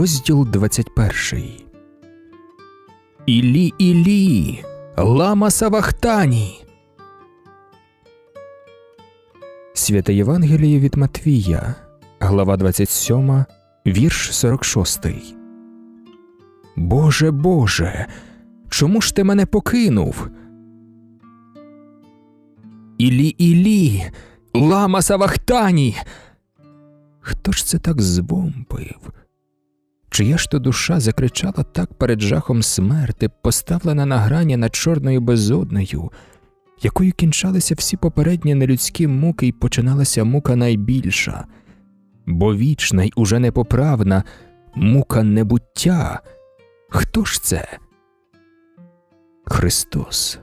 Розділ 21 Ілі Ілі Лама Савахтані. Святе Євангеліє від Матвія, глава 27, вірш 46. Боже Боже. Чому ж ти мене покинув? Ілі Ілі. Лама Савахтані. Хто ж це так збомпив? Чия ж то душа закричала так перед жахом смерти, поставлена на грані над чорною безодною, якою кінчалися всі попередні нелюдські муки, і починалася мука найбільша, бо вічна й уже непоправна мука небуття. Хто ж це? Христос.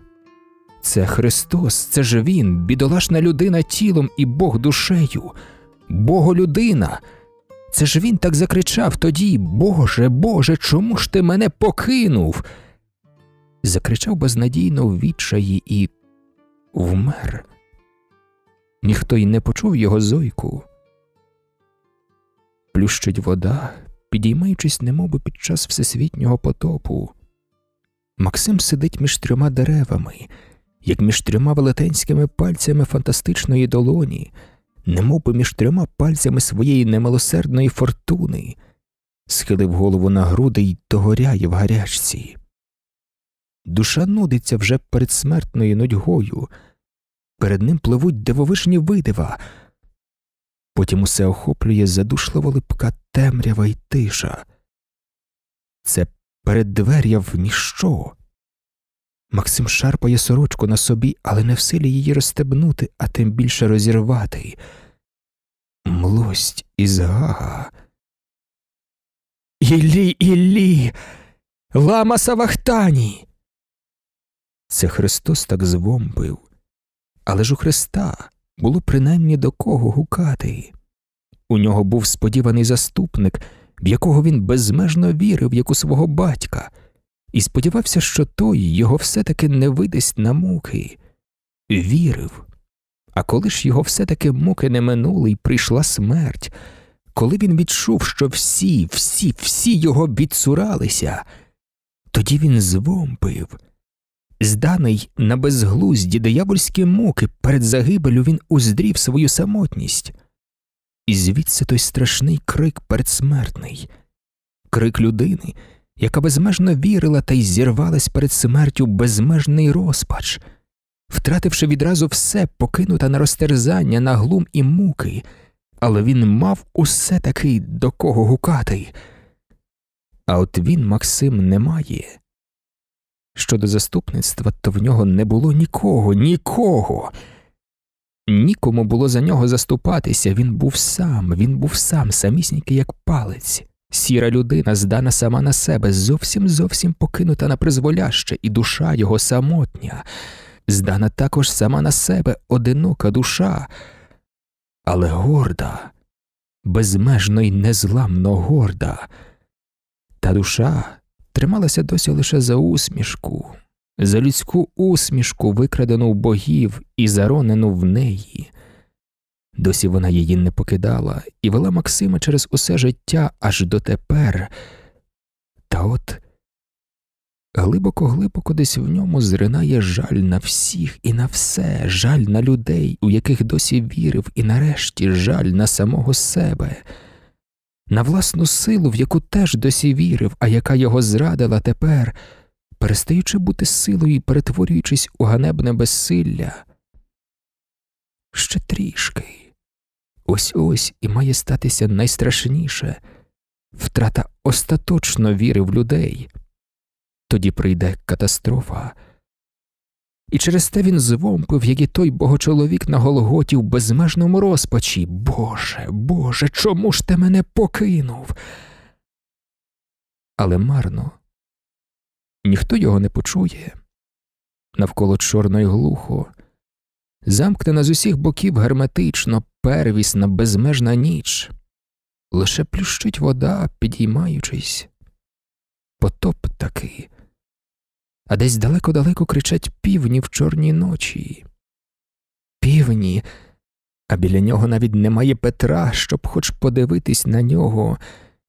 Це Христос, це ж Він, бідолашна людина тілом і Бог душею, людина. Це ж він так закричав тоді Боже, Боже, чому ж ти мене покинув? Закричав безнадійно в відчаї і вмер. Ніхто й не почув його зойку. Плющить вода, підіймаючись, немоби під час всесвітнього потопу. Максим сидить між трьома деревами, як між трьома велетенськими пальцями фантастичної долоні немов поміж трьома пальцями своєї немилосердної фортуни, схилив голову на груди й догоряє в гарячці. Душа нудиться вже передсмертною нудьгою, перед ним пливуть дивовижні видива, потім усе охоплює задушливо липка темрява й тиша. Це переддвер'я в ніщо. Максим шарпає сорочку на собі, але не в силі її розстебнути, а тим більше розірвати. Млость і згага. Іллі, Іллі, лама Савахтані. Це Христос так звомбив, але ж у Христа було принаймні до кого гукати. У нього був сподіваний заступник, в якого він безмежно вірив, як у свого батька і сподівався, що той його все-таки не видасть на муки, вірив. А коли ж його все-таки муки не минули і прийшла смерть, коли він відчув, що всі, всі, всі його відсуралися, тоді він звомпив. Зданий на безглузді диявольські муки перед загибелю він уздрів свою самотність, і звідси той страшний крик передсмертний, крик людини яка безмежно вірила та й зірвалась перед смертю безмежний розпач, втративши відразу все покинута на розтерзання, на глум і муки, але він мав усе таки до кого гукати. А от він, Максим, не має. Щодо заступництва, то в нього не було нікого, нікого. Нікому було за нього заступатися, він був сам, він був сам, самісінький, як палець. Сіра людина, здана сама на себе, зовсім зовсім покинута на призволяще, і душа його самотня, здана також сама на себе одинока душа, але горда, безмежно й незламно горда. Та душа трималася досі лише за усмішку, за людську усмішку, викрадену в богів і заронену в неї. Досі вона її не покидала і вела Максима через усе життя аж дотепер. Та от глибоко глибоко десь в ньому зринає жаль на всіх і на все, жаль на людей, у яких досі вірив, і нарешті жаль на самого себе, на власну силу, в яку теж досі вірив, а яка його зрадила тепер, перестаючи бути силою і перетворюючись у ганебне безсилля. Ще трішки. Ось ось і має статися найстрашніше втрата остаточно віри в людей. Тоді прийде катастрофа. І через те він звомпив, як і той богочоловік на Голготі в безмежному розпачі. Боже, Боже, чому ж ти мене покинув? Але марно, ніхто його не почує. Навколо чорної глухо, замкнена з усіх боків герметично, первісна, безмежна ніч, лише плющить вода, підіймаючись, потоп такий, а десь далеко-далеко кричать півні в чорній ночі. Півні, а біля нього навіть немає Петра, щоб хоч подивитись на нього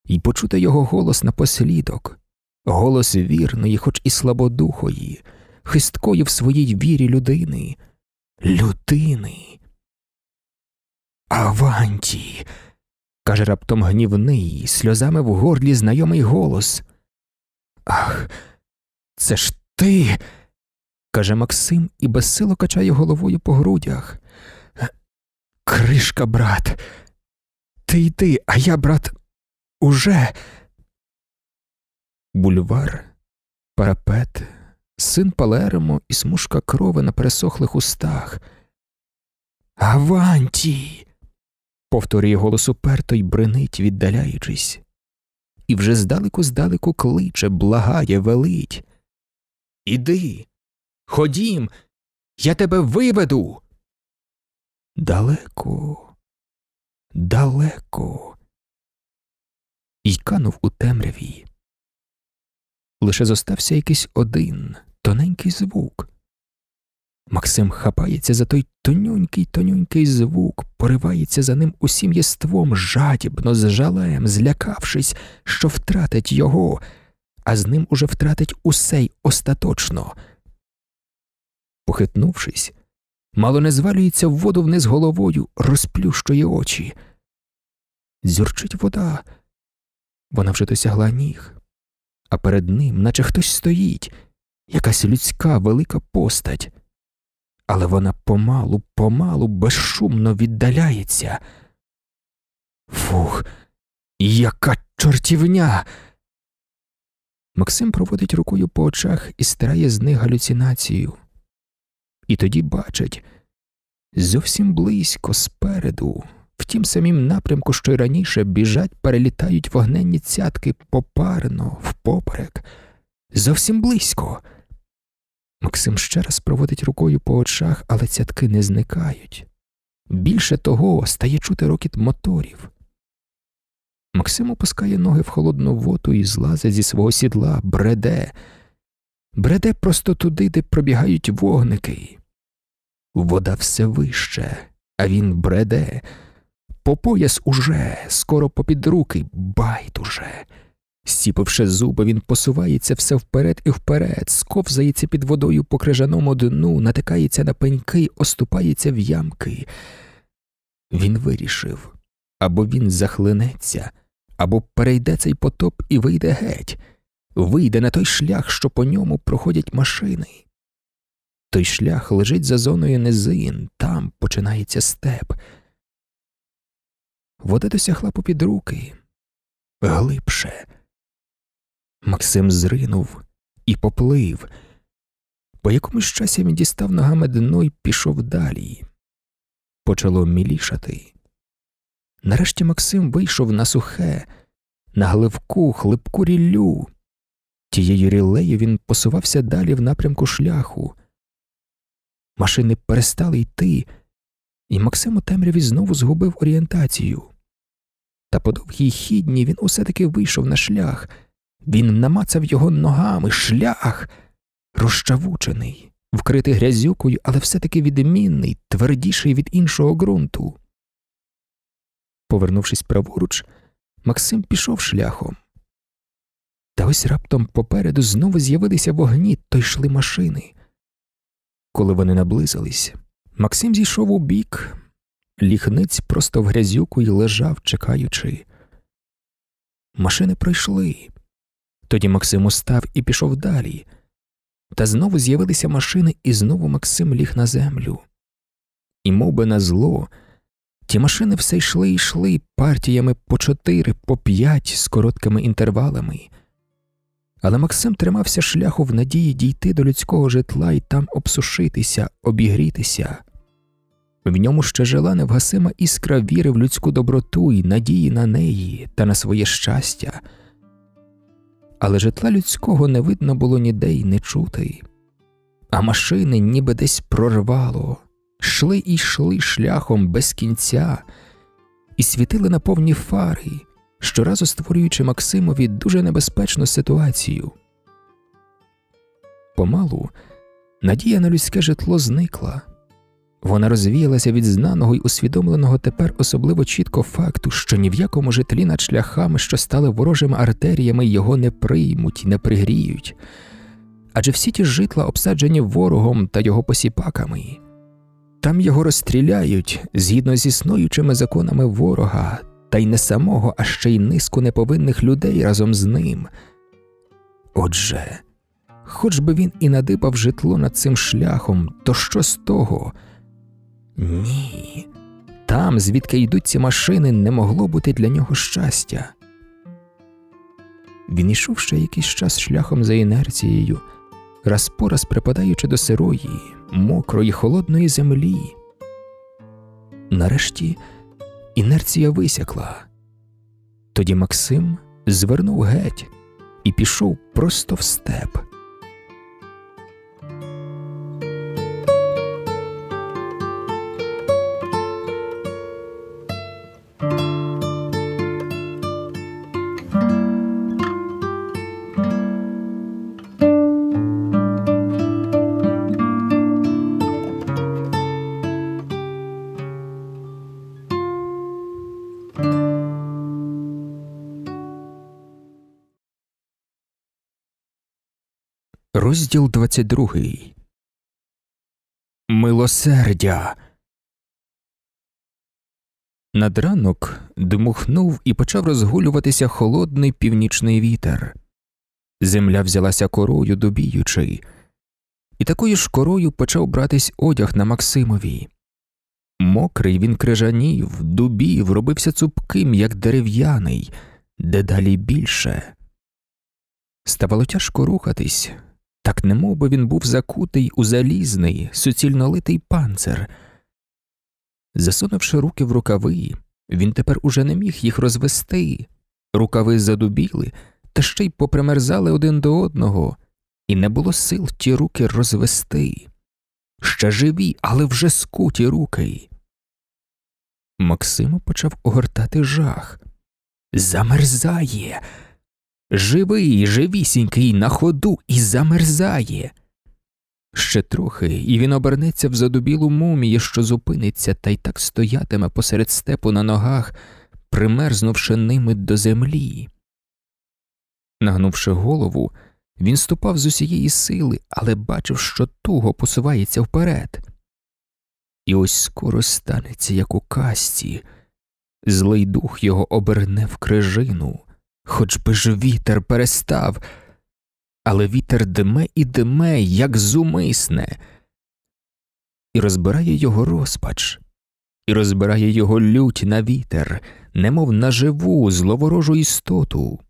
і почути його голос напослідок, голос вірної, хоч і слабодухої, хисткої в своїй вірі людини, людини. Аванті. каже раптом гнівний, сльозами в горлі знайомий голос. Ах, це ж ти. каже Максим і безсило качає головою по грудях. Кришка, брат. Ти йди, а я, брат, уже. Бульвар, парапет, син Палермо і смужка крови на пересохлих устах. Аванті повторює голос уперто й бринить, віддаляючись, і вже здалеку здалеку кличе, благає, велить. Іди, ходім, я тебе виведу. Далеко, далеко. І канув у темряві. Лише зостався якийсь один тоненький звук. Максим хапається за той тонюнький, тонюнький звук, поривається за ним усім єством, жадібно, з жалем, злякавшись, що втратить його, а з ним уже втратить усе й остаточно. Похитнувшись, мало не звалюється в воду вниз головою, розплющує очі. Дзюрчить вода, вона вже досягла ніг, а перед ним, наче хтось стоїть, якась людська велика постать але вона помалу, помалу, безшумно віддаляється. Фух, яка чортівня. Максим проводить рукою по очах і стирає з них галюцинацію. І тоді бачить зовсім близько, спереду, в тім самім напрямку, що й раніше, біжать, перелітають вогненні цятки попарно, впоперек, зовсім близько. Максим ще раз проводить рукою по очах, але цятки не зникають. Більше того, стає чути рокіт моторів. Максим опускає ноги в холодну воду і злазить зі свого сідла, бреде, бреде просто туди, де пробігають вогники. Вода все вище, а він бреде, по пояс уже, скоро попід руки, байдуже. Сіпивши зуби, він посувається все вперед і вперед, сковзається під водою по крижаному дну, натикається на пеньки, оступається в ямки. Він вирішив або він захлинеться, або перейде цей потоп і вийде геть, вийде на той шлях, що по ньому проходять машини. Той шлях лежить за зоною низин, там починається степ. Вода досягла попід руки глибше. Максим зринув і поплив. По якомусь часі він дістав ногами дно і пішов далі. Почало мілішати. Нарешті Максим вийшов на сухе, на гливку, хлипку ріллю. Тією рілею він посувався далі в напрямку шляху. Машини перестали йти, і Максим у темряві знову згубив орієнтацію. Та по довгій хідні він усе таки вийшов на шлях. Він намацав його ногами шлях, розчавучений, вкритий грязюкою, але все-таки відмінний, твердіший від іншого ґрунту. Повернувшись праворуч, Максим пішов шляхом. Та ось раптом попереду знову з'явилися вогні, то йшли машини. Коли вони наблизились, Максим зійшов у бік, ліхниць просто в грязюку й лежав, чекаючи. Машини пройшли. Тоді Максим устав і пішов далі. Та знову з'явилися машини, і знову Максим ліг на землю. І мов би на зло, ті машини все йшли і йшли партіями по чотири, по п'ять з короткими інтервалами. Але Максим тримався шляху в надії дійти до людського житла і там обсушитися, обігрітися. В ньому ще жила невгасима іскра віри в людську доброту і надії на неї та на своє щастя але житла людського не видно було ніде й не чути, а машини ніби десь прорвало, шли і йшли шляхом без кінця, і світили на повні фари, щоразу створюючи Максимові дуже небезпечну ситуацію. Помалу надія на людське житло зникла. Вона розвіялася від знаного й усвідомленого тепер особливо чітко факту, що ні в якому житлі над шляхами, що стали ворожими артеріями, його не приймуть, не пригріють. Адже всі ті житла обсаджені ворогом та його посіпаками. Там його розстріляють згідно з існуючими законами ворога, та й не самого, а ще й низку неповинних людей разом з ним. Отже, хоч би він і надипав житло над цим шляхом, то що з того? Ні. Там, звідки йдуть ці машини, не могло бути для нього щастя. Він ішов ще якийсь час шляхом за інерцією, раз по раз припадаючи до сирої, мокрої, холодної землі. Нарешті інерція висякла. Тоді Максим звернув геть і пішов просто в степ. Розділ 22. Милосердя. Над ранок дмухнув і почав розгулюватися холодний північний вітер. Земля взялася корою добіючи, і такою ж корою почав братись одяг на Максимові. Мокрий він крижанів, дубів, робився цупким, як дерев'яний, дедалі більше. Ставало тяжко рухатись так немов би він був закутий у залізний, суцільнолитий панцир. Засунувши руки в рукави, він тепер уже не міг їх розвести, рукави задубіли та ще й попримерзали один до одного, і не було сил ті руки розвести. Ще живі, але вже скуті руки. Максим почав огортати жах. Замерзає. Живий, живісінький, на ходу і замерзає. Ще трохи, і він обернеться в задубілу мумію, що зупиниться та й так стоятиме посеред степу на ногах, примерзнувши ними до землі. Нагнувши голову, він ступав з усієї сили, але бачив, що туго посувається вперед. І ось скоро станеться, як у касті, злий дух його оберне в крижину хоч би ж вітер перестав, але вітер диме і диме, як зумисне, і розбирає його розпач, і розбирає його лють на вітер, немов на живу, зловорожу істоту.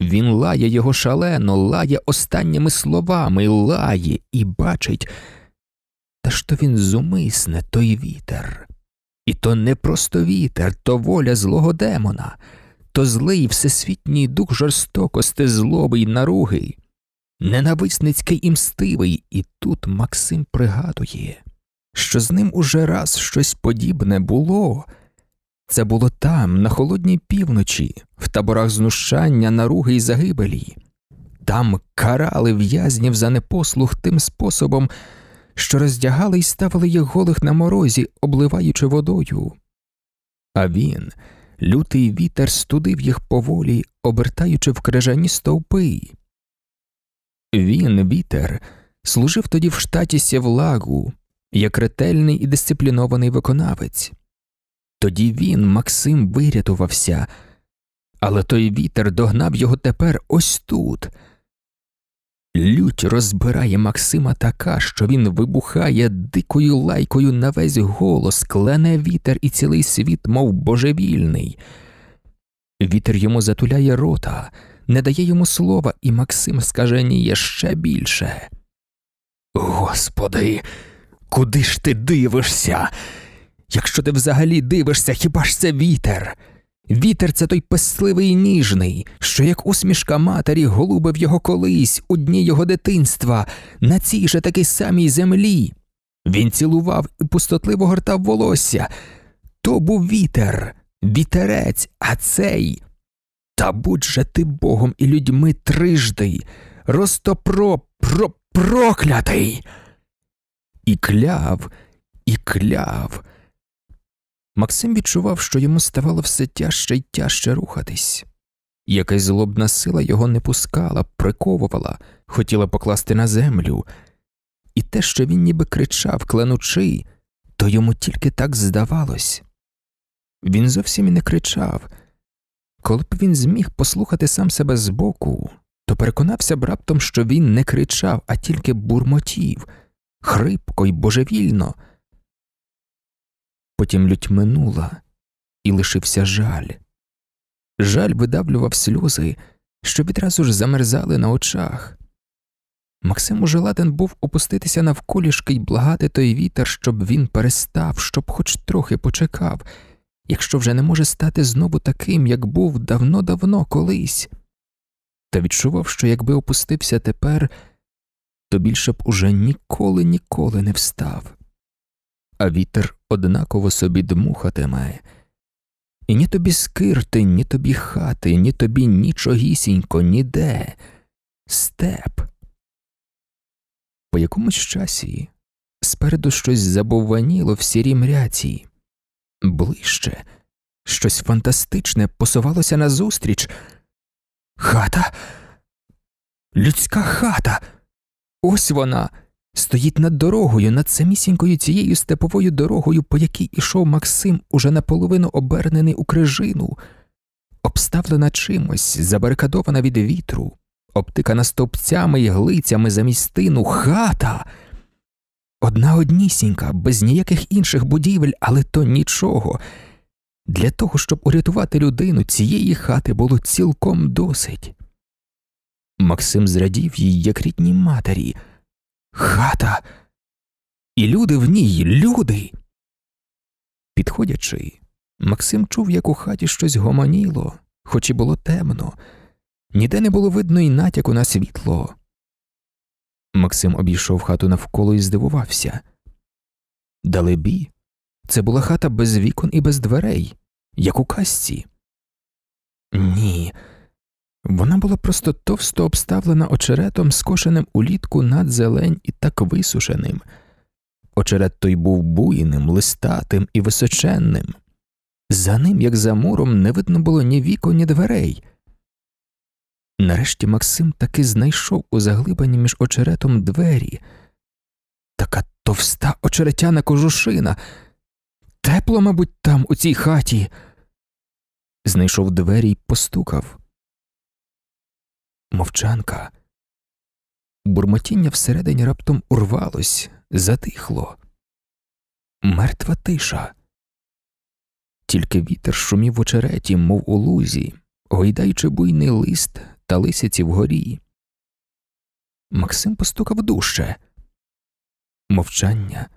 Він лає його шалено, лає останніми словами, лає і бачить, та що він зумисне той вітер, і то не просто вітер, то воля злого демона то злий всесвітній дух жорстокости, злоби й наруги, ненависницький і мстивий, і тут Максим пригадує, що з ним уже раз щось подібне було. Це було там, на холодній півночі, в таборах знущання, наруги й загибелі, там карали в'язнів за непослух тим способом, що роздягали й ставили їх голих на морозі, обливаючи водою. А він лютий вітер студив їх поволі, обертаючи в крижані стовпи. Він, вітер, служив тоді в штаті Сєвлагу, як ретельний і дисциплінований виконавець. Тоді він, Максим, вирятувався, але той вітер догнав його тепер ось тут. Лють розбирає Максима така, що він вибухає дикою лайкою на весь голос, клене вітер і цілий світ, мов божевільний. Вітер йому затуляє рота, не дає йому слова, і Максим скаженіє ще більше. Господи, куди ж ти дивишся? Якщо ти взагалі дивишся, хіба ж це вітер? Вітер це той песливий і ніжний, що, як усмішка матері, голубив його колись у дні його дитинства, на цій же такій самій землі. Він цілував і пустотливо гортав волосся. То був вітер, вітерець, а цей. Та будь же ти богом і людьми трижди, розтопро про проклятий. І кляв, і кляв. Максим відчував, що йому ставало все тяжче і тяжче рухатись. Якась злобна сила його не пускала, приковувала, хотіла покласти на землю, і те, що він ніби кричав, кленучи, то йому тільки так здавалось. Він зовсім і не кричав. Коли б він зміг послухати сам себе збоку, то переконався б раптом, що він не кричав, а тільки бурмотів, хрипко й божевільно. Потім лють минула і лишився жаль. Жаль видавлював сльози, що відразу ж замерзали на очах. Максим уже ладен був опуститися навколішки й благати той вітер, щоб він перестав, щоб хоч трохи почекав, якщо вже не може стати знову таким, як був давно-давно колись. Та відчував, що якби опустився тепер, то більше б уже ніколи ніколи не встав. А вітер однаково собі дмухатиме. І ні тобі скирти, ні тобі хати, ні тобі нічогісінько, ніде, степ. По якомусь часі спереду щось забовваніло в сірій мряці, ближче, щось фантастичне посувалося назустріч. Хата, людська хата, ось вона стоїть над дорогою, над самісінькою цією степовою дорогою, по якій ішов Максим, уже наполовину обернений у крижину, обставлена чимось, забарикадована від вітру, обтикана стовпцями і глицями замість тину, хата. Одна однісінька, без ніяких інших будівель, але то нічого. Для того, щоб урятувати людину, цієї хати було цілком досить. Максим зрадів їй, як рідній матері хата, і люди в ній, люди. Підходячи, Максим чув, як у хаті щось гомоніло, хоч і було темно, ніде не було видно і натяку на світло. Максим обійшов хату навколо і здивувався. Далебі, це була хата без вікон і без дверей, як у касці. Ні. Вона була просто товсто обставлена очеретом, скошеним улітку зелень і так висушеним. Очерет той був буйним, листатим і височенним. За ним, як за муром, не видно було ні віко, ні дверей. Нарешті Максим таки знайшов у заглибанні між очеретом двері. Така товста очеретяна кожушина. Тепло, мабуть, там, у цій хаті. Знайшов двері й постукав мовчанка. Бурмотіння всередині раптом урвалось, затихло. Мертва тиша. Тільки вітер шумів в очереті, мов у лузі, гойдаючи буйний лист та лисяці вгорі. Максим постукав дужче. Мовчання.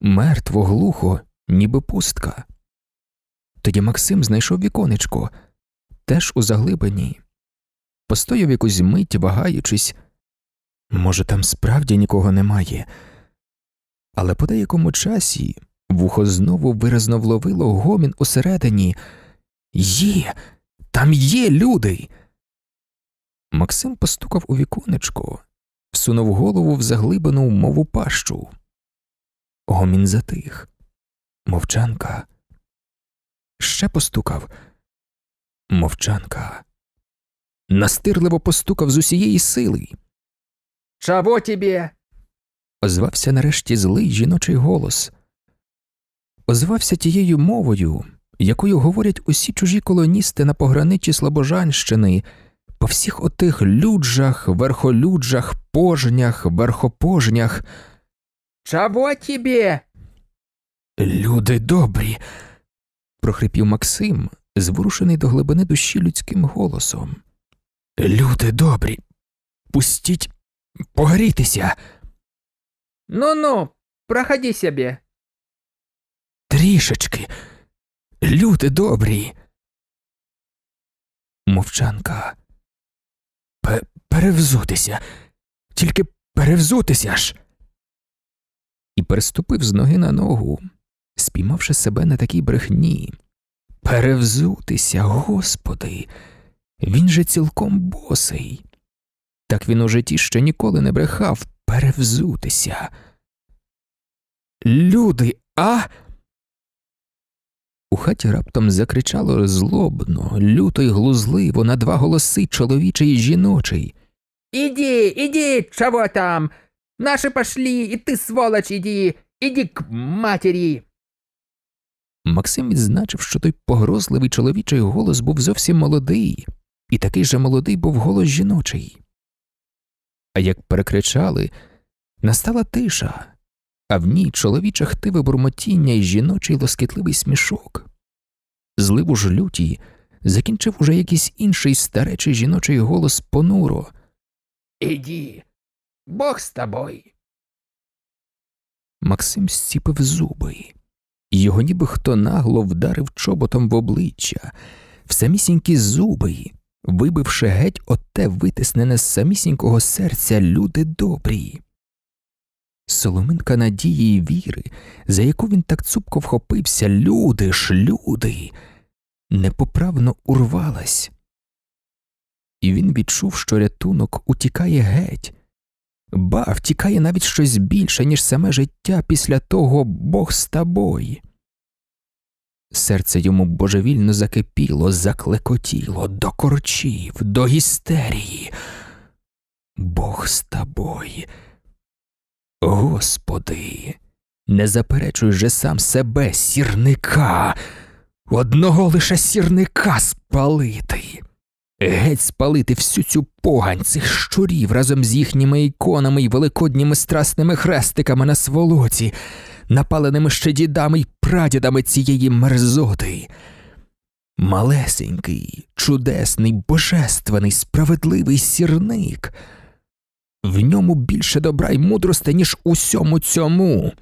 Мертво, глухо, ніби пустка. Тоді Максим знайшов віконечко, теж у заглибині, постояв якусь мить, вагаючись. Може, там справді нікого немає. Але по деякому часі вухо знову виразно вловило гомін усередині. Є, там є люди. Максим постукав у віконечко, всунув голову в заглибину мову пащу. Гомін затих. Мовчанка. Ще постукав. Мовчанка настирливо постукав з усієї сили. Чаво тебе? озвався нарешті злий жіночий голос. Озвався тією мовою, якою говорять усі чужі колоністи на пограничі Слобожанщини, по всіх отих люджах, верхолюджах, пожнях, верхопожнях. Чаво тебе? Люди добрі. прохрипів Максим, зворушений до глибини душі людським голосом. Люди добрі, пустіть погорітися. Ну ну, проходи собі. Трішечки. Люди добрі. Мовчанка. П перевзутися. Тільки перевзутися ж. І переступив з ноги на ногу, спіймавши себе на такій брехні. Перевзутися, господи. Він же цілком босий. Так він у житті ще ніколи не брехав перевзутися. Люди, а. У хаті раптом закричало злобно, люто й глузливо на два голоси чоловічий і жіночий. «Іди, іди, чого там? Наші пошлі, і ти, сволоч, іді, іді к матері. Максим відзначив, що той погрозливий чоловічий голос був зовсім молодий і такий же молодий був голос жіночий. А як перекричали, настала тиша, а в ній чоловіче хтиве бурмотіння і жіночий лоскітливий смішок. Зливу ж люті закінчив уже якийсь інший старечий жіночий голос понуро Іді, Бог з тобою. Максим зціпив зуби, його ніби хто нагло вдарив чоботом в обличчя, в самісінькі зуби вибивши геть оте витиснене з самісінького серця люди добрі. Соломинка надії і віри, за яку він так цупко вхопився, люди ж, люди, непоправно урвалась, і він відчув, що рятунок утікає геть, ба втікає навіть щось більше, ніж саме життя після того Бог з тобою. Серце йому божевільно закипіло, заклекотіло до корчів, до гістерії. Бог з тобою. Господи, не заперечуй же сам себе сірника, одного лише сірника спалити. Геть спалити всю цю погань цих щурів разом з їхніми іконами і великодніми страсними хрестиками на сволоці напаленими ще дідами й прадідами цієї мерзоти. Малесенький, чудесний, божественний, справедливий сірник. В ньому більше добра й мудрости, ніж усьому цьому.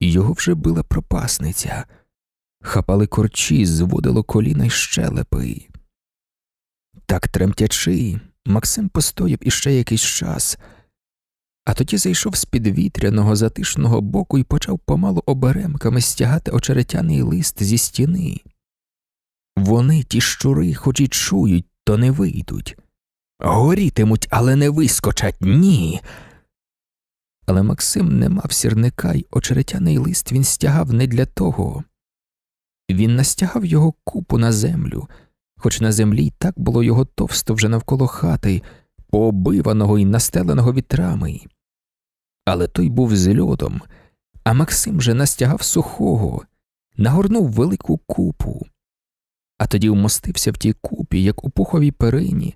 Його вже била пропасниця, хапали корчі, зводило коліна й щелепи. Так тремтячи, Максим постояв іще якийсь час а тоді зайшов з підвітряного затишного боку і почав помалу оберемками стягати очеретяний лист зі стіни. Вони, ті щури, хоч і чують, то не вийдуть. Горітимуть, але не вискочать, ні. Але Максим не мав сірника, й очеретяний лист він стягав не для того. Він настягав його купу на землю, хоч на землі й так було його товсто вже навколо хати, пообиваного і настеленого вітрами але той був з льодом, а Максим же настягав сухого, нагорнув велику купу, а тоді вмостився в тій купі, як у пуховій перині,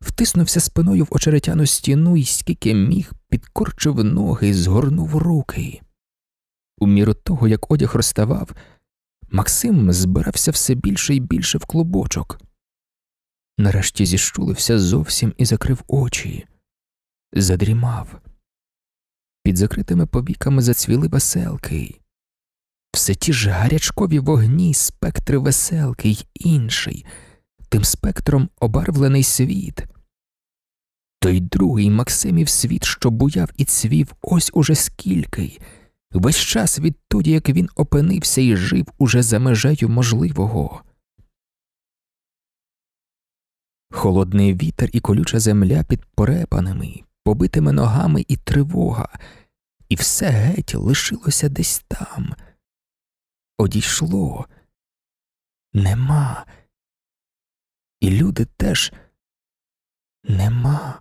втиснувся спиною в очеретяну стіну і скільки міг, підкорчив ноги, згорнув руки. У міру того, як одяг розставав, Максим збирався все більше і більше в клубочок. Нарешті зіщулився зовсім і закрив очі, задрімав. Під закритими побіками зацвіли веселки. Все ті ж гарячкові вогні, спектри веселки й інший, тим спектром обарвлений світ. Той другий Максимів світ, що буяв і цвів, ось уже скільки, весь час відтоді, як він опинився і жив уже за межею можливого. Холодний вітер і колюча земля під порепаними, побитими ногами і тривога і все геть лишилося десь там. Одійшло, нема. І люди теж нема.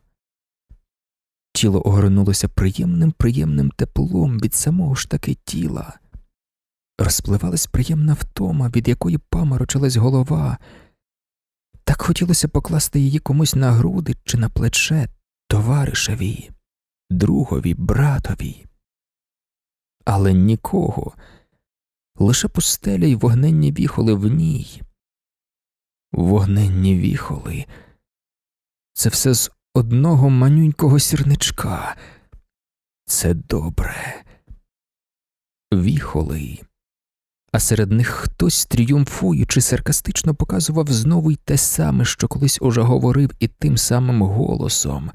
Тіло огорнулося приємним приємним теплом від самого ж таки тіла. Розпливалась приємна втома, від якої паморочилась голова. Так хотілося покласти її комусь на груди чи на плече товаришеві, другові, братові але нікого, лише пустеля й вогненні віхоли в ній. Вогненні віхоли. Це все з одного манюнького сірничка. Це добре. Віхоли. А серед них хтось, тріумфуючи, саркастично показував знову й те саме, що колись уже говорив, і тим самим голосом.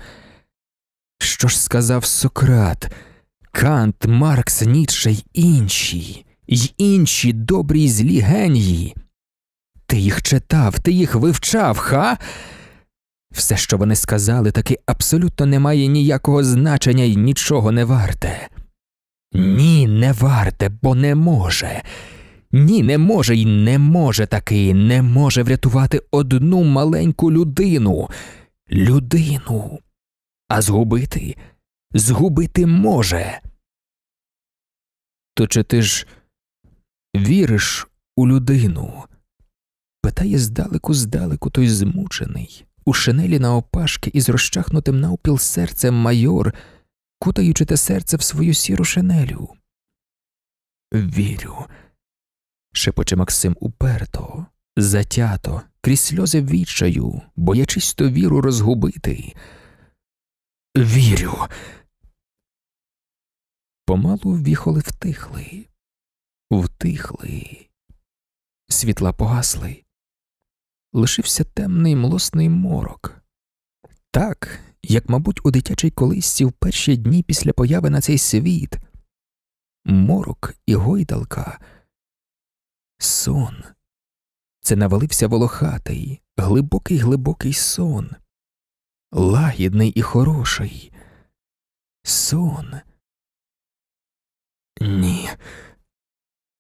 Що ж сказав Сократ? Кант, Маркс, Ніцше й інші, й інші добрі й злі генії. Ти їх читав, ти їх вивчав, ха? Все, що вони сказали, таки абсолютно не має ніякого значення і нічого не варте. Ні, не варте, бо не може. Ні, не може і не може такий, не може врятувати одну маленьку людину, людину. А згубити, згубити може. То чи ти ж віриш у людину? Питає здалеку, здалеку, той змучений, у шинелі на опашки із розчахнутим навпіл серцем майор, кутаючи те серце в свою сіру шинелю. Вірю, шепоче Максим уперто, затято, крізь сльози відчаю, боячись ту віру розгубити. Вірю, Помалу віхоли втихли, втихли, світла погасли, лишився темний млосний морок. Так, як, мабуть, у дитячій колисці в перші дні після появи на цей світ, морок і гойдалка, сон. Це навалився волохатий, глибокий глибокий сон, лагідний і хороший сон. Ні.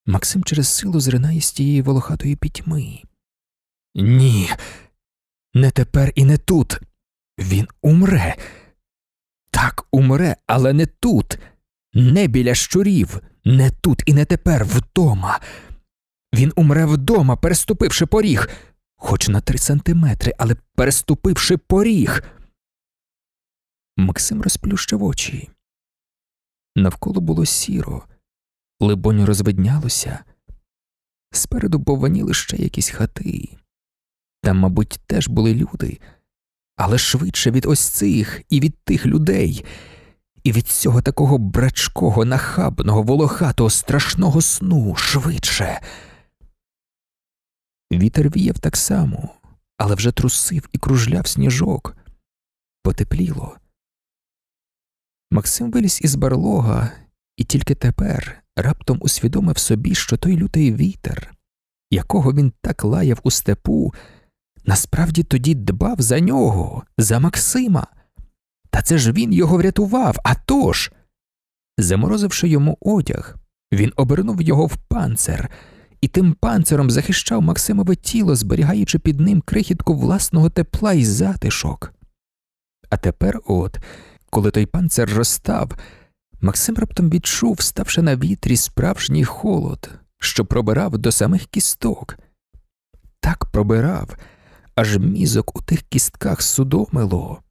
Максим через силу зринає з тієї волохатої пітьми. Ні, не тепер і не тут. Він умре. Так умре, але не тут, не біля щурів, не тут і не тепер вдома. Він умре вдома, переступивши поріг, хоч на три сантиметри, але переступивши поріг. Максим розплющив очі. Навколо було сіро, либонь, розвиднялося. Спереду пованіли ще якісь хати. Там, мабуть, теж були люди, але швидше від ось цих і від тих людей, і від цього такого брачкого, нахабного, волохатого, страшного сну швидше. Вітер віяв так само, але вже трусив і кружляв сніжок, потепліло. Максим виліз із барлога і тільки тепер раптом усвідомив собі, що той лютий вітер, якого він так лаяв у степу, насправді тоді дбав за нього, за Максима. Та це ж він його врятував, а тож!» Заморозивши йому одяг, він обернув його в панцир і тим панциром захищав Максимове тіло, зберігаючи під ним крихітку власного тепла і затишок. А тепер от коли той панцир розстав, Максим раптом відчув, ставши на вітрі справжній холод, що пробирав до самих кісток. Так пробирав, аж мізок у тих кістках судомило.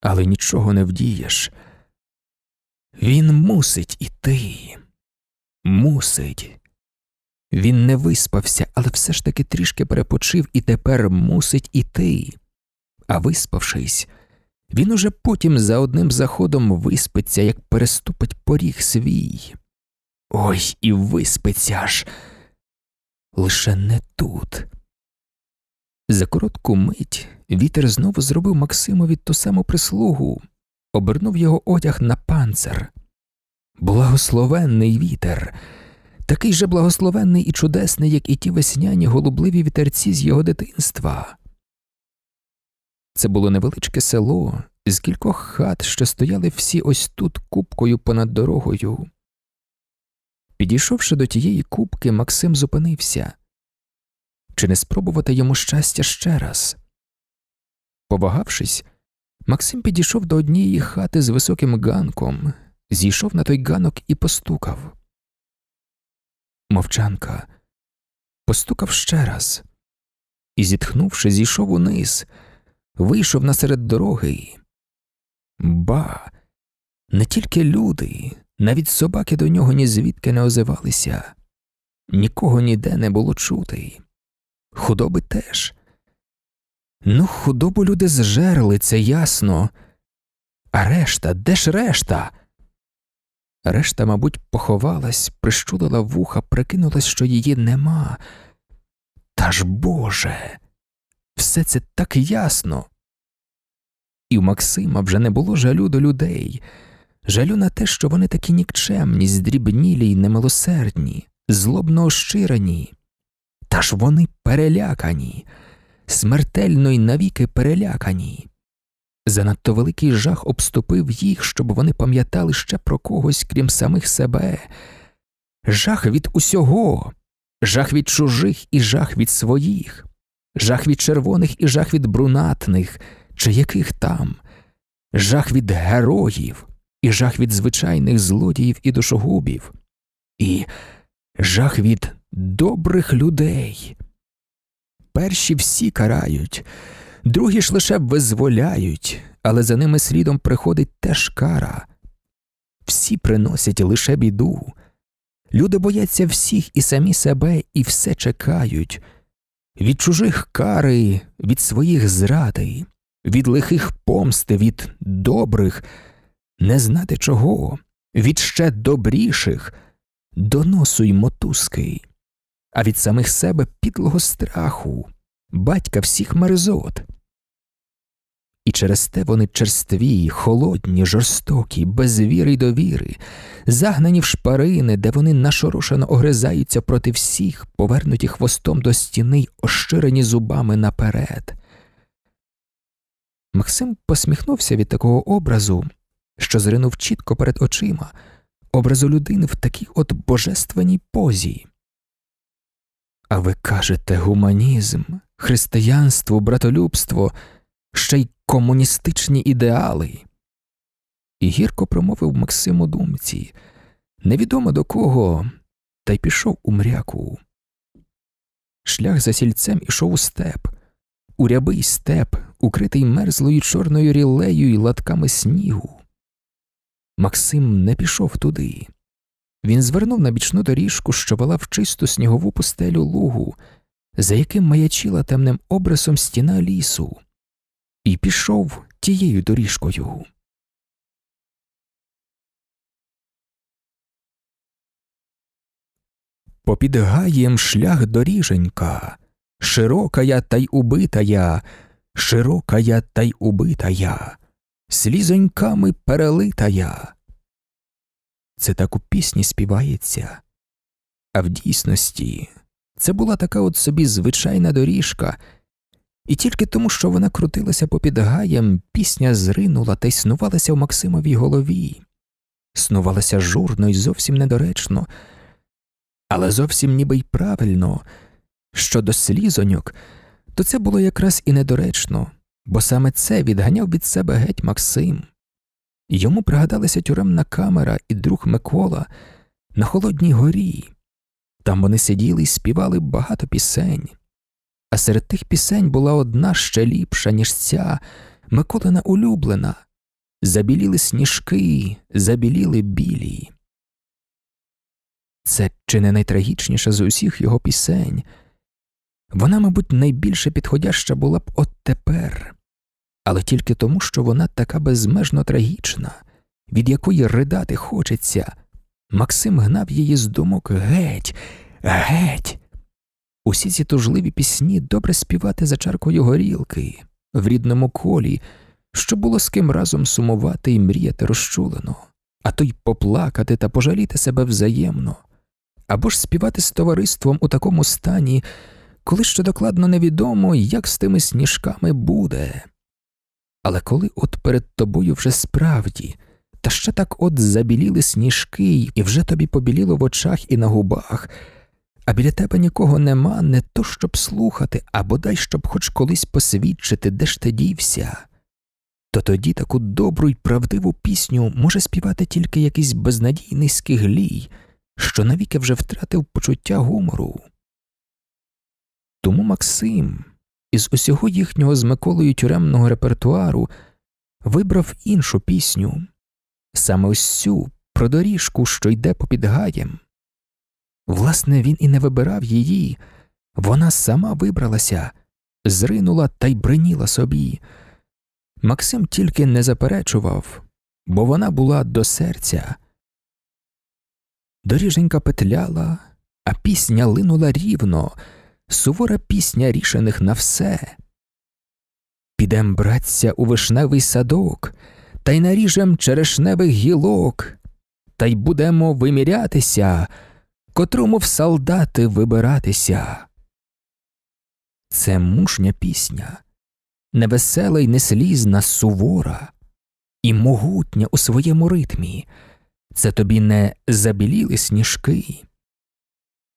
Але нічого не вдієш. Він мусить іти, мусить. Він не виспався, але все ж таки трішки перепочив і тепер мусить іти. А виспавшись, він уже потім за одним заходом виспиться, як переступить поріг свій. Ой і виспиться ж. Лише не тут. За коротку мить вітер знову зробив Максимові ту саму прислугу, обернув його одяг на панцир. Благословенний вітер, такий же благословенний і чудесний, як і ті весняні голубливі вітерці з його дитинства. Це було невеличке село з кількох хат, що стояли всі ось тут купкою понад дорогою. Підійшовши до тієї купки, Максим зупинився чи не спробувати йому щастя ще раз. Повагавшись, Максим підійшов до однієї хати з високим ганком, зійшов на той ганок і постукав. Мовчанка постукав ще раз і, зітхнувши, зійшов униз вийшов насеред дороги. Ба, не тільки люди, навіть собаки до нього ні звідки не озивалися, нікого ніде не було чути, худоби теж. Ну, худобу люди зжерли, це ясно. А решта, де ж решта? Решта, мабуть, поховалась, прищулила вуха, прикинулась, що її нема. Та ж Боже все це так ясно. І в Максима вже не було жалю до людей, жалю на те, що вони такі нікчемні, здрібнілі й немилосердні, злобно ощирані. Та ж вони перелякані, смертельно й навіки перелякані. Занадто великий жах обступив їх, щоб вони пам'ятали ще про когось, крім самих себе. Жах від усього, жах від чужих і жах від своїх жах від червоних і жах від брунатних, чи яких там, жах від героїв і жах від звичайних злодіїв і душогубів, і жах від добрих людей. Перші всі карають, другі ж лише визволяють, але за ними слідом приходить теж кара. Всі приносять лише біду. Люди бояться всіх і самі себе, і все чекають від чужих кари, від своїх зрадей, від лихих помсти, від добрих, не знати чого, від ще добріших, доносу й мотузки, а від самих себе підлого страху, батька всіх мерзот, і через те вони черстві, холодні, жорстокі, без віри й довіри, загнані в шпарини, де вони нашорошено огризаються проти всіх, повернуті хвостом до стіни й ощирені зубами наперед. Максим посміхнувся від такого образу, що зринув чітко перед очима, образу людини в такій от божественній позі. А ви кажете гуманізм, християнство, братолюбство ще й комуністичні ідеали. І гірко промовив Максим у думці невідомо до кого, та й пішов у мряку. Шлях за сільцем ішов у степ, у рябий степ, укритий мерзлою чорною рілею і латками снігу. Максим не пішов туди. Він звернув на бічну доріжку, що вела в чисту снігову пустелю лугу, за яким маячила темним обрисом стіна лісу і пішов тією доріжкою. Попід гаєм шлях доріженька, широкая та й широка широкая та й убитая, слізоньками я. Це так у пісні співається, а в дійсності це була така от собі звичайна доріжка. І тільки тому, що вона крутилася попід гаєм, пісня зринула та й снувалася в Максимовій голові, снувалася журно і зовсім недоречно, але зовсім ніби й правильно. Щодо слізоньок, то це було якраз і недоречно, бо саме це відганяв від себе геть Максим. Йому пригадалася тюремна камера і друг Микола на Холодній горі. Там вони сиділи і співали багато пісень. А серед тих пісень була одна ще ліпша, ніж ця Миколина улюблена. Забіліли сніжки, забіліли білі. Це чи не найтрагічніша з усіх його пісень. Вона, мабуть, найбільше підходяща була б от тепер, але тільки тому, що вона така безмежно трагічна, від якої ридати хочеться. Максим гнав її з думок геть, геть, усі ці тужливі пісні добре співати за чаркою горілки, в рідному колі, що було з ким разом сумувати і мріяти розчулено, а то й поплакати та пожаліти себе взаємно, або ж співати з товариством у такому стані, коли ще докладно невідомо, як з тими сніжками буде. Але коли от перед тобою вже справді, та ще так от забіліли сніжки, і вже тобі побіліло в очах і на губах а біля тебе нікого нема, не то щоб слухати, а бодай щоб хоч колись посвідчити, де ж ти дівся, то тоді таку добру й правдиву пісню може співати тільки якийсь безнадійний скиглій, що навіки вже втратив почуття гумору. Тому Максим із усього їхнього з Миколою тюремного репертуару вибрав іншу пісню, саме ось цю про доріжку, що йде попід гаєм. Власне, він і не вибирав її, вона сама вибралася, зринула та й бриніла собі. Максим тільки не заперечував, бо вона була до серця. Доріженька петляла, а пісня линула рівно, сувора пісня рішених на все. Підем, братця, у вишневий садок, та й наріжем черешневих гілок, та й будемо вимірятися котрому в солдати вибиратися. Це мужня пісня, невесела й неслізна, сувора і могутня у своєму ритмі. Це тобі не забіліли сніжки.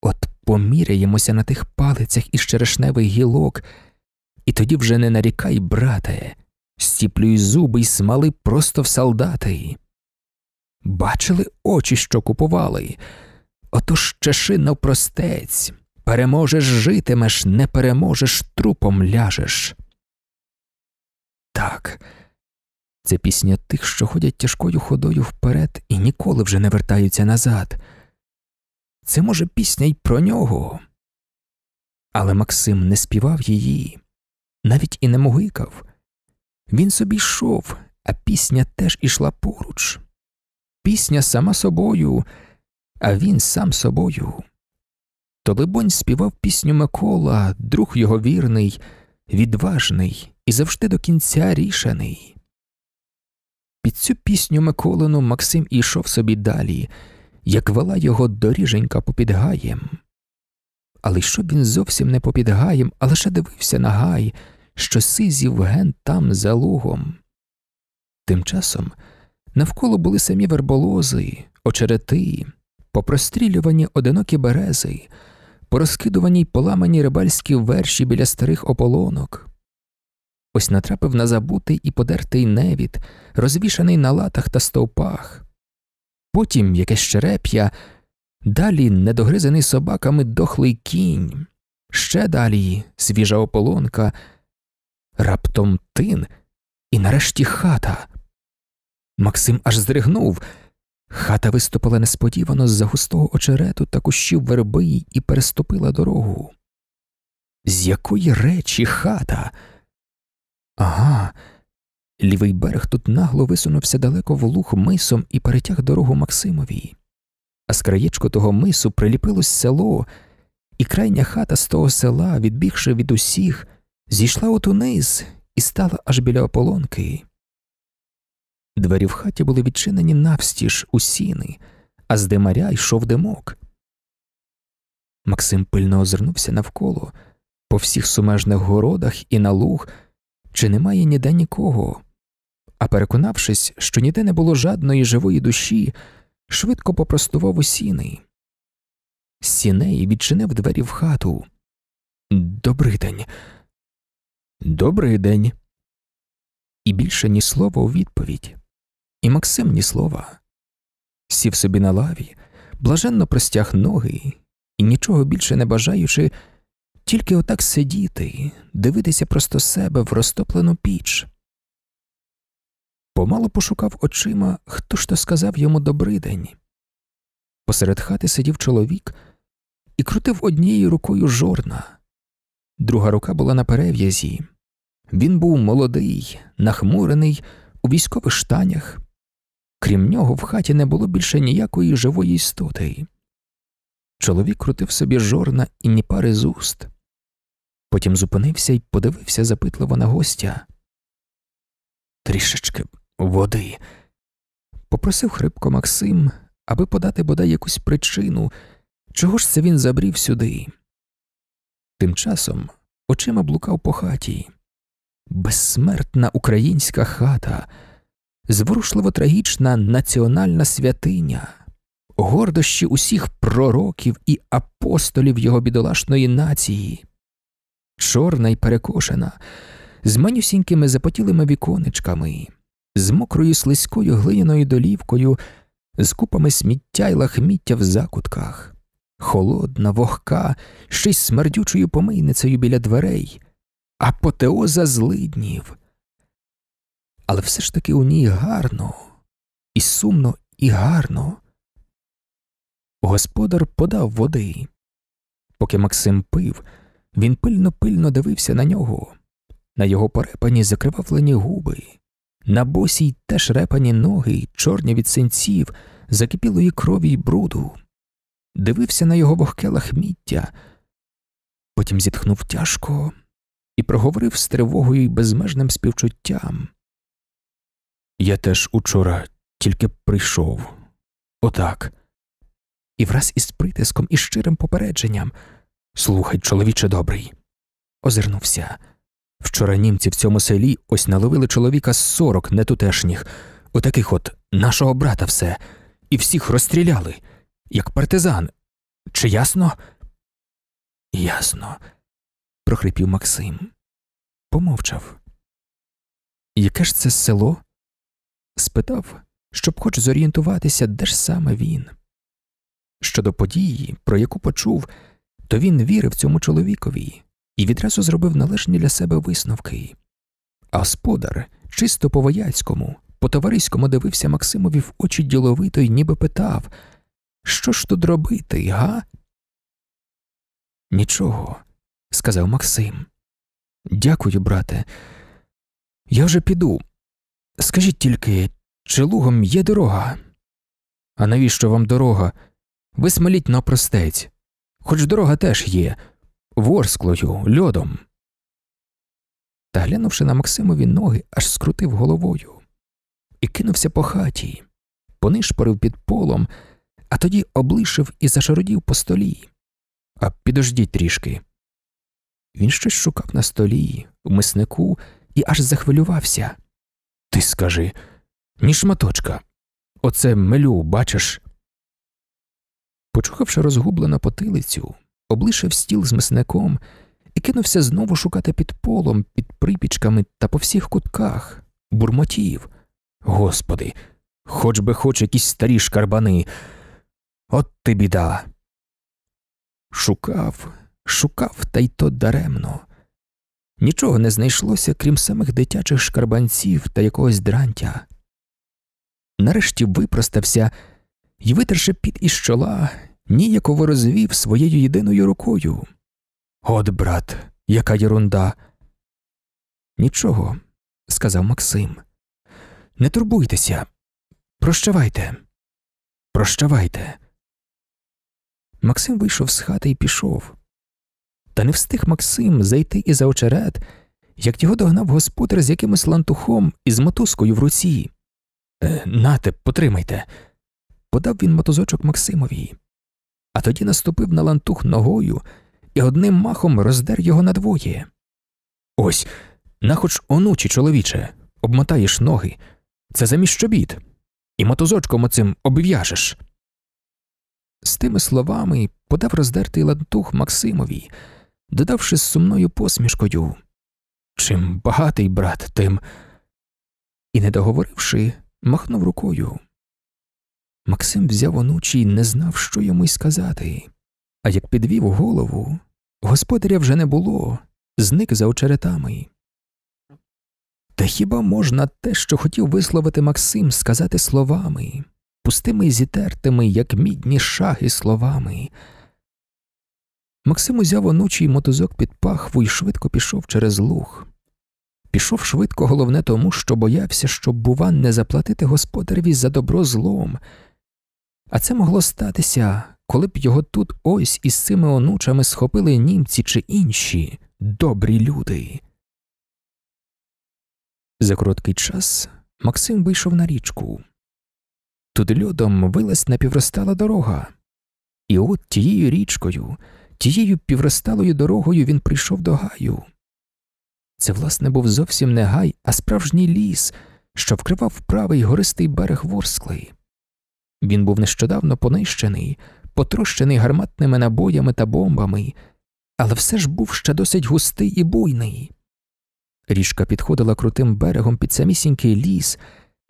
От поміряємося на тих палицях із черешневих гілок, і тоді вже не нарікай, брате, стіплюй зуби й смали просто в солдати. Бачили очі, що купували. Отож чеши навпростець, переможеш, житимеш, не переможеш, трупом ляжеш. Так, це пісня тих, що ходять тяжкою ходою вперед і ніколи вже не вертаються назад. Це, може, пісня й про нього. Але Максим не співав її, навіть і не могикав. Він собі йшов, а пісня теж ішла поруч. Пісня сама собою а він сам собою. То, либонь, співав пісню Микола, друг його вірний, відважний і завжди до кінця рішений. Під цю пісню Миколину Максим ішов собі далі, як вела його доріженька попід гаєм. Але йшов він зовсім не попід гаєм, а лише дивився на гай, що сизів ген там за лугом. Тим часом навколо були самі верболози, очерети. Попрострілювані одинокі берези, порозкидувані й поламані рибальські верші біля старих ополонок. Ось натрапив на забутий і подертий невід, розвішаний на латах та стовпах, потім якесь череп'я, далі недогризаний собаками дохлий кінь, ще далі свіжа ополонка, раптом тин і нарешті хата. Максим аж здригнув. Хата виступила несподівано з за густого очерету та кущів верби і переступила дорогу. З якої речі хата? Ага. Лівий берег тут нагло висунувся далеко в луг мисом і перетяг дорогу Максимові, а з краєчку того мису приліпилось село, і крайня хата з того села, відбігши від усіх, зійшла от униз і стала аж біля ополонки. Двері в хаті були відчинені навстіж у сіни, а з димаря йшов димок. Максим пильно озирнувся навколо, по всіх сумежних городах і на луг, чи немає ніде нікого. А переконавшись, що ніде не було жадної живої душі, швидко попростував у сіни. Сіней відчинив двері в хату. «Добрий день!» «Добрий день!» І більше ні слова у відповідь і Максим ні слова. Сів собі на лаві, блаженно простяг ноги і, нічого більше не бажаючи, тільки отак сидіти, дивитися просто себе в розтоплену піч. Помало пошукав очима, хто ж то сказав йому добрий день. Посеред хати сидів чоловік і крутив однією рукою жорна. Друга рука була на перев'язі. Він був молодий, нахмурений, у військових штанях, Крім нього, в хаті не було більше ніякої живої істоти. Чоловік крутив собі жорна і ні пари з уст. Потім зупинився і подивився запитливо на гостя. Трішечки води. Попросив хрипко Максим, аби подати бодай якусь причину, чого ж це він забрів сюди. Тим часом очима блукав по хаті. Безсмертна українська хата зворушливо трагічна національна святиня, гордощі усіх пророків і апостолів його бідолашної нації, чорна й перекошена, з манюсінькими запотілими віконечками, з мокрою слизькою глиняною долівкою, з купами сміття й лахміття в закутках, холодна, вогка, ще й смердючою помийницею біля дверей, апотеоза злиднів але все ж таки у ній гарно, і сумно, і гарно. Господар подав води. Поки Максим пив, він пильно пильно дивився на нього, на його порепані закривавлені губи, на босій теж репані ноги, чорні від синців, закипілої крові й бруду, дивився на його вогке лахміття, потім зітхнув тяжко і проговорив з тривогою й безмежним співчуттям. Я теж учора тільки прийшов. Отак. І враз із притиском і щирим попередженням слухай, чоловіче добрий. Озирнувся. Вчора німці в цьому селі ось наловили чоловіка з сорок нетутешніх, отаких от нашого брата все, і всіх розстріляли, як партизан. Чи ясно? Ясно, прохрипів Максим. Помовчав. Яке ж це село? спитав, щоб хоч зорієнтуватися, де ж саме він. Щодо події, про яку почув, то він вірив цьому чоловікові і відразу зробив належні для себе висновки. А сподар, чисто по вояцькому, по товариському дивився Максимові в очі діловито і ніби питав Що ж тут робити, га? Нічого, сказав Максим. Дякую, брате. Я вже піду. Скажіть тільки, чи лугом є дорога? А навіщо вам дорога? Ви смаліть напростець, хоч дорога теж є ворсклою, льодом. Та глянувши на Максимові ноги, аж скрутив головою і кинувся по хаті, понишпорив під полом, а тоді облишив і зашародів по столі. А підождіть трішки. Він щось шукав на столі, в миснику і аж захвилювався якийсь скажи, ні шматочка. Оце мелю, бачиш. Почухавши розгублено потилицю, облишив стіл з мисником і кинувся знову шукати під полом, під припічками та по всіх кутках, бурмотів. Господи, хоч би хоч якісь старі шкарбани. От ти біда. Шукав, шукав, та й то даремно. Нічого не знайшлося, крім самих дитячих шкарбанців та якогось дрантя. Нарешті випростався і, витерши під із чола, ніяково розвів своєю єдиною рукою. От, брат, яка ерунда. Нічого, сказав Максим. Не турбуйтеся, прощавайте, прощавайте. Максим вийшов з хати і пішов. Та не встиг Максим зайти і за очерет, як його догнав господар з якимось лантухом і з мотузкою в руці. «Е, Нате, потримайте, подав він мотузочок Максимові, а тоді наступив на лантух ногою і одним махом роздер його надвоє. Ось, нахоч онучі, чоловіче, обмотаєш ноги. Це замість щобіт, і мотузочком оцим обв'яжеш. З тими словами подав роздертий лантух Максимові додавши з сумною посмішкою Чим багатий брат, тим. І, не договоривши, махнув рукою. Максим взяв онучі і не знав, що йому й сказати, а як підвів голову, господаря вже не було, зник за очеретами. Та хіба можна те, що хотів висловити Максим, сказати словами, пустими і зітертими, як мідні шаги словами? Максим узяв онучий мотузок під пахву і швидко пішов через луг. Пішов швидко, головне тому, що боявся, щоб, буван не заплатити господареві за добро злом, а це могло статися, коли б його тут ось із цими онучами схопили німці чи інші добрі люди. За короткий час Максим вийшов на річку. Тут льодом вилась напівростала дорога, і от тією річкою. Тією півросталою дорогою він прийшов до гаю. Це, власне, був зовсім не гай, а справжній ліс, що вкривав правий гористий берег Ворскли. Він був нещодавно понищений, потрощений гарматними набоями та бомбами, але все ж був ще досить густий і буйний. Річка підходила крутим берегом під самісінький ліс,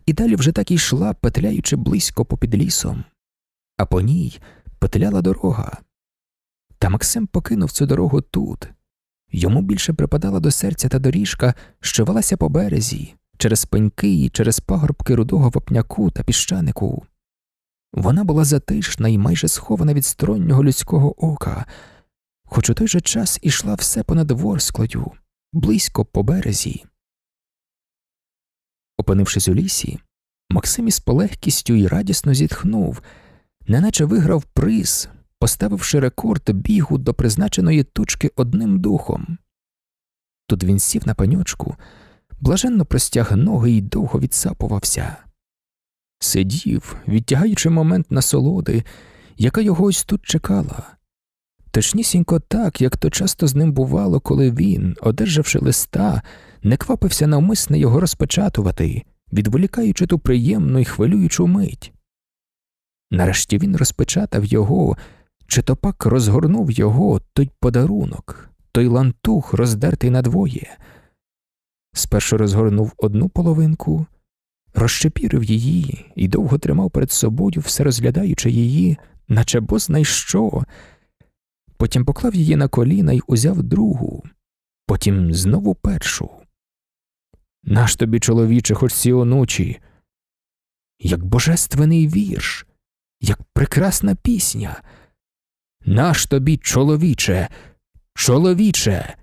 і далі вже так і йшла, петляючи близько попід лісом, а по ній петляла дорога. Та Максим покинув цю дорогу тут. Йому більше припадала до серця та доріжка, що велася по березі, через пеньки і через пагорбки рудого вопняку та піщанику. Вона була затишна і майже схована від стороннього людського ока, хоч у той же час ішла все понад ворсклою, близько по березі. Опинившись у лісі, Максим із полегкістю і радісно зітхнув, неначе виграв приз, поставивши рекорд бігу до призначеної точки одним духом. Тут він сів на паньочку, блаженно простяг ноги і довго відсапувався, сидів, відтягаючи момент насолоди, яка його ось тут чекала. Точнісінько так, як то часто з ним бувало, коли він, одержавши листа, не квапився навмисне його розпечатувати, відволікаючи ту приємну і хвилюючу мить. Нарешті він розпечатав його чи то пак розгорнув його той подарунок, той лантух роздертий надвоє. Спершу розгорнув одну половинку, розчепірив її і довго тримав перед собою, все розглядаючи її, наче бо що, Потім поклав її на коліна і узяв другу, потім знову першу. Наш тобі, чоловіче, хоч ці онучі, як божественний вірш, як прекрасна пісня. Наш тобі, чоловіче, чоловіче.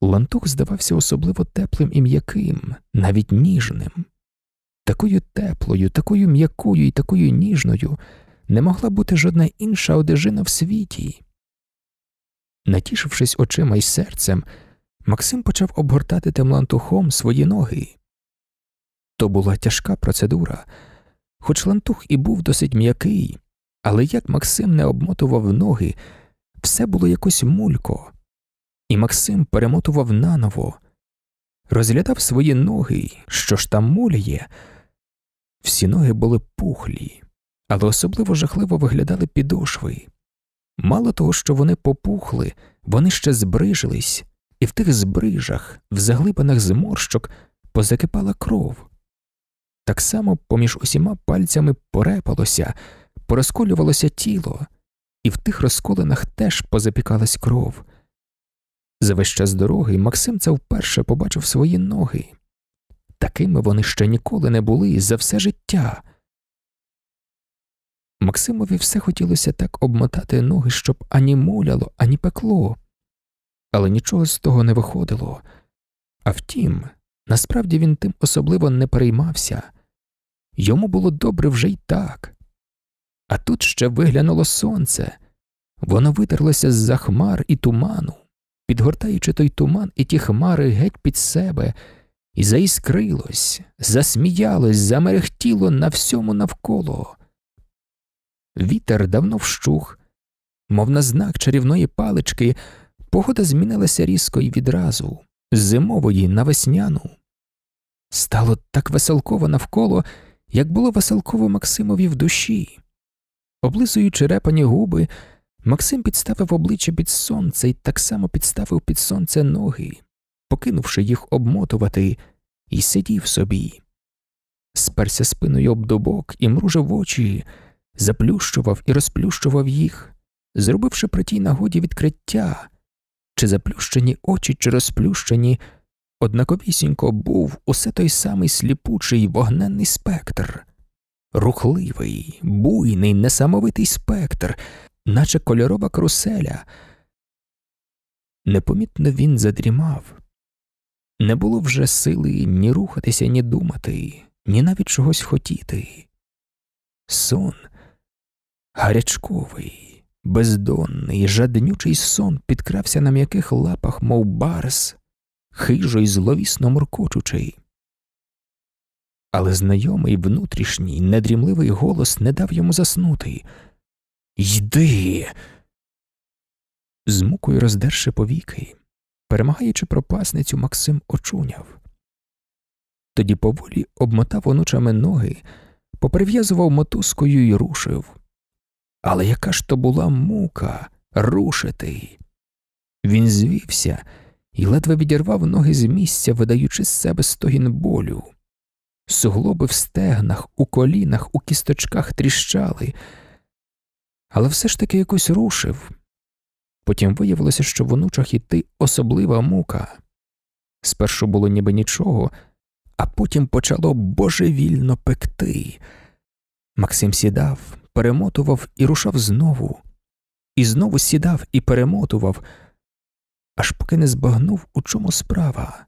Лантух здавався особливо теплим і м'яким, навіть ніжним. Такою теплою, такою м'якою і такою ніжною не могла бути жодна інша одежина в світі. Натішившись очима й серцем, Максим почав обгортати тим лантухом свої ноги. То була тяжка процедура, хоч лантух і був досить м'який, але як Максим не обмотував ноги, все було якось мулько, і Максим перемотував наново, розглядав свої ноги, що ж там муляє. Всі ноги були пухлі, але особливо жахливо виглядали підошви. Мало того, що вони попухли, вони ще збрижились, і в тих збрижах, в заглибинах зморщок, позакипала кров. Так само поміж усіма пальцями порепалося порозколювалося тіло, і в тих розколинах теж позапікалась кров. За весь час дороги Максим це вперше побачив свої ноги. Такими вони ще ніколи не були за все життя. Максимові все хотілося так обмотати ноги, щоб ані муляло, ані пекло, але нічого з того не виходило. А втім, насправді він тим особливо не переймався йому було добре вже й так а тут ще виглянуло сонце. Воно витерлося з за хмар і туману, підгортаючи той туман і ті хмари геть під себе, і заіскрилось, засміялось, замерехтіло на всьому навколо. Вітер давно вщух, мов на знак чарівної палички, погода змінилася різко і відразу, з зимової на весняну. Стало так веселково навколо, як було веселково Максимові в душі. Облизуючи репані губи, Максим підставив обличчя під сонце і так само підставив під сонце ноги, покинувши їх обмотувати, і сидів собі, сперся спиною об дубок і мружив очі, заплющував і розплющував їх, зробивши при тій нагоді відкриття, чи заплющені очі, чи розплющені, однаковісінько був усе той самий сліпучий вогненний спектр рухливий, буйний, несамовитий спектр, наче кольорова каруселя. Непомітно він задрімав, не було вже сили ні рухатися, ні думати, ні навіть чогось хотіти. Сон гарячковий, бездонний, жаднючий сон підкрався на м'яких лапах, мов барс, хижо й зловісно моркочучий але знайомий внутрішній, недрімливий голос не дав йому заснути. Йди. З мукою роздерши повіки, перемагаючи пропасницю, Максим очуняв. Тоді поволі обмотав онучами ноги, поприв'язував мотузкою і рушив. Але яка ж то була мука рушити? Він звівся і ледве відірвав ноги з місця, видаючи з себе стогін болю суглоби в стегнах, у колінах, у кісточках тріщали, але все ж таки якось рушив. Потім виявилося, що в онучах іти особлива мука. Спершу було ніби нічого, а потім почало божевільно пекти. Максим сідав, перемотував і рушав знову, і знову сідав і перемотував, аж поки не збагнув, у чому справа.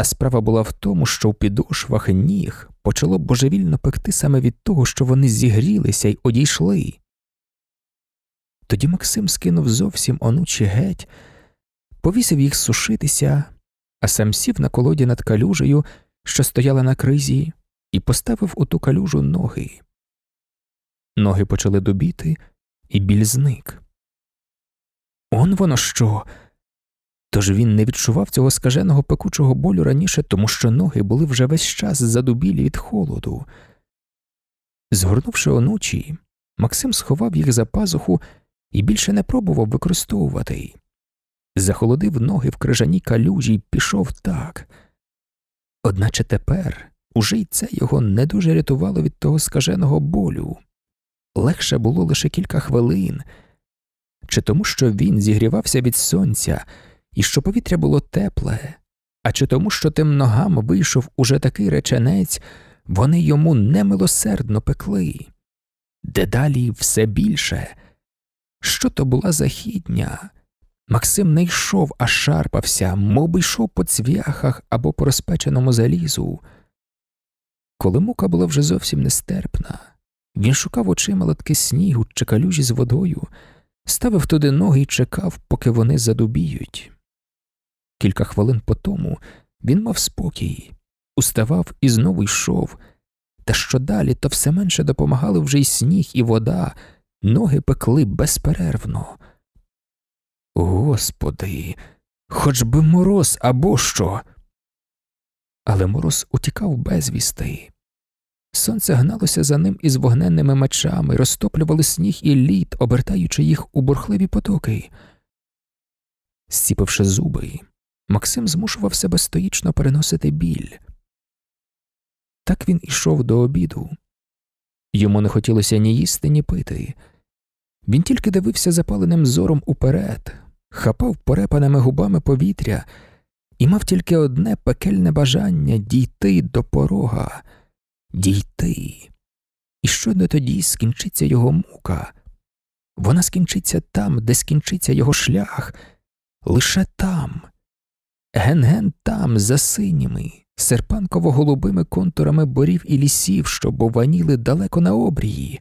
А справа була в тому, що в підошвах ніг почало божевільно пекти саме від того, що вони зігрілися й одійшли. Тоді Максим скинув зовсім онучі геть, повісив їх сушитися, а сам сів на колоді над калюжею, що стояла на кризі, і поставив у ту калюжу ноги. Ноги почали добіти, і біль зник. Он воно що? Тож він не відчував цього скаженого пекучого болю раніше, тому що ноги були вже весь час задубілі від холоду. Згорнувши онучі, Максим сховав їх за пазуху і більше не пробував використовувати. Захолодив ноги в крижаній калюжі і пішов так. Одначе тепер уже й це його не дуже рятувало від того скаженого болю. Легше було лише кілька хвилин, чи тому, що він зігрівався від сонця і що повітря було тепле, а чи тому, що тим ногам вийшов уже такий реченець, вони йому немилосердно пекли, дедалі все більше. Що то була західня? Максим не йшов, а шарпався, мов йшов по цвяхах або по розпеченому залізу. Коли мука була вже зовсім нестерпна, він шукав очима латки снігу чи калюжі з водою, ставив туди ноги і чекав, поки вони задубіють. Кілька хвилин по тому він мав спокій, уставав і знову йшов. Та що далі, то все менше допомагали вже й сніг, і вода, ноги пекли безперервно. Господи, хоч би мороз або що. Але мороз утікав безвісти. Сонце гналося за ним із вогненними мечами, розтоплювали сніг і лід, обертаючи їх у бурхливі потоки. Сціпивши зуби, Максим змушував себе стоїчно переносити біль. Так він ішов до обіду. Йому не хотілося ні їсти, ні пити. Він тільки дивився запаленим зором уперед, хапав порепаними губами повітря і мав тільки одне пекельне бажання дійти до порога, дійти. І що не тоді скінчиться його мука. Вона скінчиться там, де скінчиться його шлях, лише там. Ген-ген там, за синіми, серпанково голубими контурами борів і лісів, що бованіли далеко на обрії.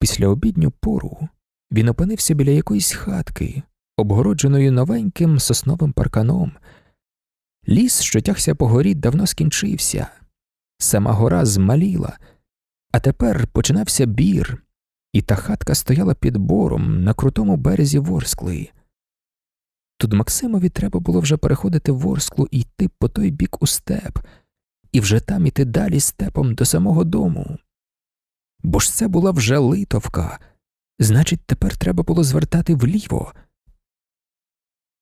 Після обідню пору він опинився біля якоїсь хатки, обгородженої новеньким сосновим парканом. Ліс, що тягся по горі, давно скінчився, сама гора змаліла, а тепер починався бір, і та хатка стояла під бором на крутому березі Ворскли. Тут Максимові треба було вже переходити ворсклу і йти по той бік у степ, і вже там іти далі степом до самого дому. Бо ж це була вже литовка, значить, тепер треба було звертати вліво.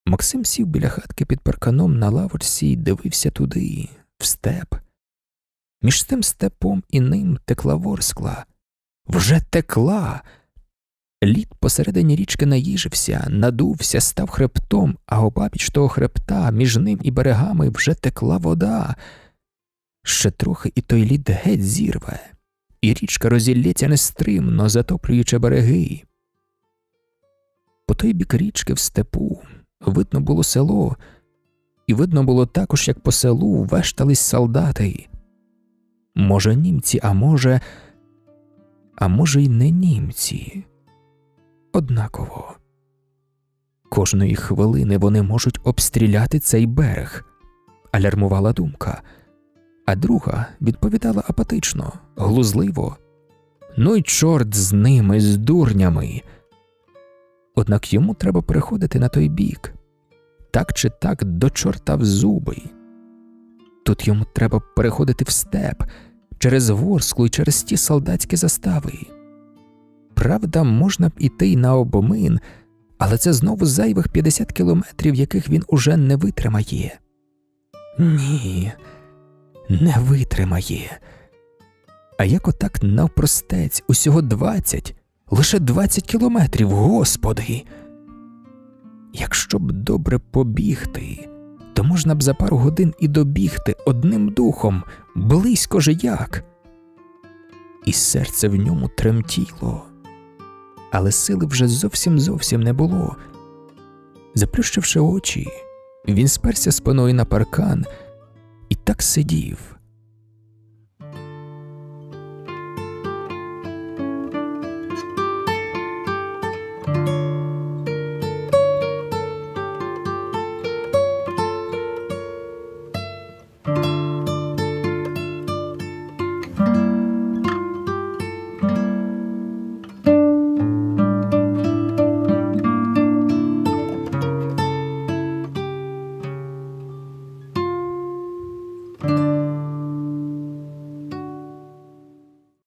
Максим сів біля хатки під парканом на лавочці і дивився туди, в степ. Між тим степом і ним текла ворскла. Вже текла. Лід посередині річки наїжився, надувся, став хребтом, а обабіч того хребта між ним і берегами вже текла вода. Ще трохи і той лід геть зірве, і річка розілється нестримно, затоплюючи береги. По той бік річки в степу видно було село, і видно було також, як по селу вештались солдати. Може, німці, а може, а може, й не німці однаково. Кожної хвилини вони можуть обстріляти цей берег, алярмувала думка, а друга відповідала апатично, глузливо. Ну й чорт з ними, з дурнями. Однак йому треба переходити на той бік, так чи так до чорта в зуби. Тут йому треба переходити в степ через ворсклу і через ті солдатські застави. Правда, можна б іти й на обомин, але це знову зайвих 50 кілометрів, яких він уже не витримає. Ні, не витримає. А як отак навпростець, усього 20, лише 20 кілометрів, господи. Якщо б добре побігти, то можна б за пару годин і добігти одним духом, близько же як. І серце в ньому тремтіло але сили вже зовсім зовсім не було. Заплющивши очі, він сперся спиною на паркан і так сидів.